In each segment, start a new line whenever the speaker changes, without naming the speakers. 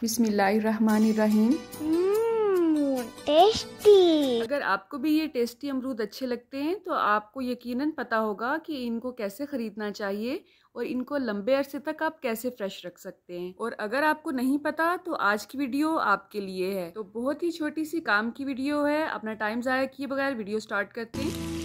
बिस्मिल्लाहिर्रहमानिर्रहीम tasty mmm, अगर आपको भी ये टेस्टी अमरूद अच्छे लगते हैं तो आपको यकीनन पता होगा कि इनको कैसे ख़रीदना चाहिए और इनको लंबे अरसे तक आप कैसे फ्रेश रख सकते हैं और अगर आपको नहीं पता तो आज की वीडियो आपके लिए है तो बहुत ही छोटी सी काम की वीडियो है अपना टाइम ज़ाया किए बगैर वीडियो स्टार्ट करते हैं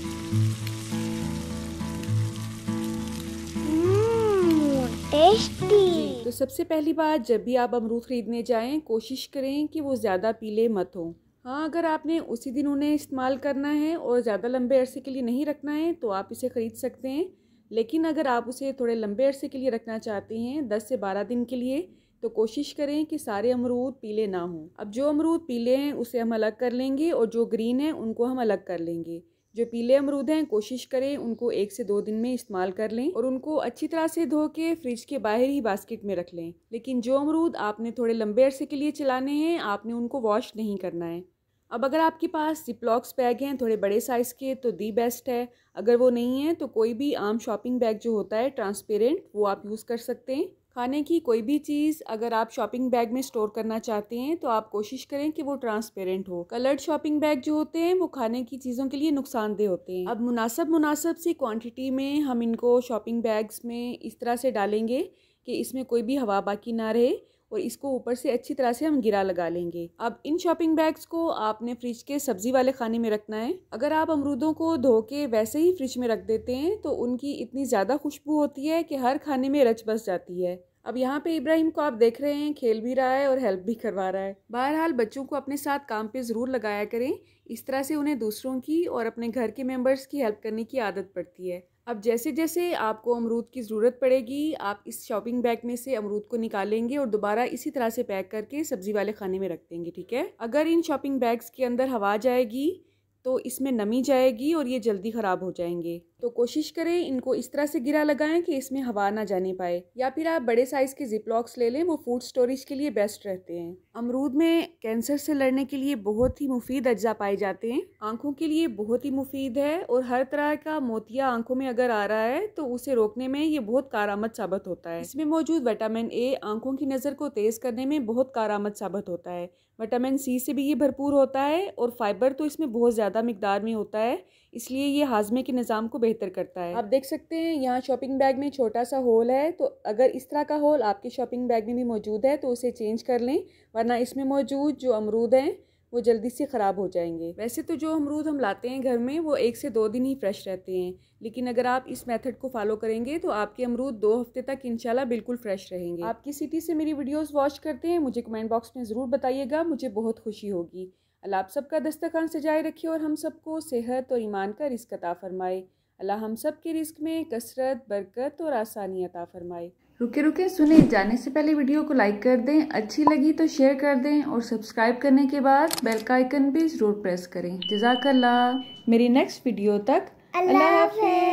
टेस्टी तो सबसे पहली बात जब भी आप अमरूद खरीदने जाएं कोशिश करें कि वो ज़्यादा पीले मत हों हाँ अगर आपने उसी दिन उन्हें इस्तेमाल करना है और ज़्यादा लंबे अरसे के लिए नहीं रखना है तो आप इसे ख़रीद सकते हैं लेकिन अगर आप उसे थोड़े लंबे अरसे के लिए रखना चाहते हैं दस से बारह दिन के लिए तो कोशिश करें कि सारे अमरूद पीले ना हों अब जो अमरूद पीले हैं उसे हम अलग कर लेंगे और जो ग्रीन हैं उनको हम अलग कर लेंगे जो पीले अमरूद हैं कोशिश करें उनको एक से दो दिन में इस्तेमाल कर लें और उनको अच्छी तरह से धो के फ्रिज के बाहर ही बास्केट में रख लें लेकिन जो अमरूद आपने थोड़े लंबे अरसे के लिए चलाने हैं आपने उनको वॉश नहीं करना है अब अगर आपके पास जिपलॉक्स बैग हैं थोड़े बड़े साइज़ के तो दी बेस्ट है अगर वो नहीं है तो कोई भी आम शॉपिंग बैग जो होता है ट्रांसपेरेंट वो आप यूज़ कर सकते हैं खाने की कोई भी चीज़ अगर आप शॉपिंग बैग में स्टोर करना चाहते हैं तो आप कोशिश करें कि वो ट्रांसपेरेंट हो कलर्ड शॉपिंग बैग जो होते हैं वो खाने की चीज़ों के लिए नुकसानदेह होते हैं अब मुनासब मुनासब सी क्वांटिटी में हम इनको शॉपिंग बैग्स में इस तरह से डालेंगे कि इसमें कोई भी हवा बाकी ना रहे और इसको ऊपर से अच्छी तरह से हम गिरा लगा लेंगे अब इन शॉपिंग बैग्स को आपने फ्रिज के सब्जी वाले खाने में रखना है अगर आप अमरूदों को धो के वैसे ही फ्रिज में रख देते हैं तो उनकी इतनी ज़्यादा खुशबू होती है कि हर खाने में रच बस जाती है अब यहाँ पे इब्राहिम को आप देख रहे हैं खेल भी रहा है और हेल्प भी करवा रहा है बहरहाल बच्चों को अपने साथ काम पे ज़रूर लगाया करें इस तरह से उन्हें दूसरों की और अपने घर के मेंबर्स की हेल्प करने की आदत पड़ती है अब जैसे जैसे आपको अमरूद की ज़रूरत पड़ेगी आप इस शॉपिंग बैग में से अमरूद को निकालेंगे और दोबारा इसी तरह से पैक करके सब्ज़ी वाले खाने में रख देंगे ठीक है अगर इन शॉपिंग बैग्स के अंदर हवा जाएगी तो इसमें नमी जाएगी और ये जल्दी ख़राब हो जाएंगे तो कोशिश करें इनको इस तरह से गिरा लगाएं कि इसमें हवा ना जाने पाए या फिर आप बड़े साइज़ के जिपलॉक्स ले लें वो फूड स्टोरेज के लिए बेस्ट रहते हैं अमरूद में कैंसर से लड़ने के लिए बहुत ही मुफीद अज्जा पाए जाते हैं आंखों के लिए बहुत ही मुफीद है और हर तरह का मोतिया आंखों में अगर आ रहा है तो उसे रोकने में ये बहुत कारामद साबित होता है इसमें मौजूद विटामिन ए आंखों की नज़र को तेज़ करने में बहुत कारामद साबित होता है विटामिन सी से भी ये भरपूर होता है और फाइबर तो इसमें बहुत ज़्यादा मकदार में होता है इसलिए ये हाजमे के निज़ाम को बेहतर करता है आप देख सकते हैं यहाँ शॉपिंग बैग में छोटा सा होल है तो अगर इस तरह का होल आपके शॉपिंग बैग में भी मौजूद है तो उसे चेंज कर लें वरना इसमें मौजूद जो अमरूद हैं वो जल्दी से ख़राब हो जाएंगे वैसे तो जो अमरूद हम लाते हैं घर में वो एक से दो दिन ही फ्रेश रहते हैं लेकिन अगर आप इस मेथड को फॉलो करेंगे तो आपके अमरूद दो हफ्ते तक इंशाल्लाह बिल्कुल फ्रेश रहेंगे आप किस सिटी से मेरी वीडियोस वॉच करते हैं मुझे कमेंट बॉक्स में ज़रूर बताइएगा मुझे बहुत खुशी होगी अल्लाह आप सबका दस्तखान सजाए रखे और हम सबको सेहत और ईमान का रिस्क अता फरमाए अल्लाह हम सब के रिस्क में कसरत बरकत और आसानी अता फरमाए रुके रुके सुने जाने से पहले वीडियो को लाइक कर दें अच्छी लगी तो शेयर कर दें और सब्सक्राइब करने के बाद बेल का आइकन भी ज़रूर प्रेस करें जजाकल्ला मेरी नेक्स्ट वीडियो तक अल्लाह हाफिज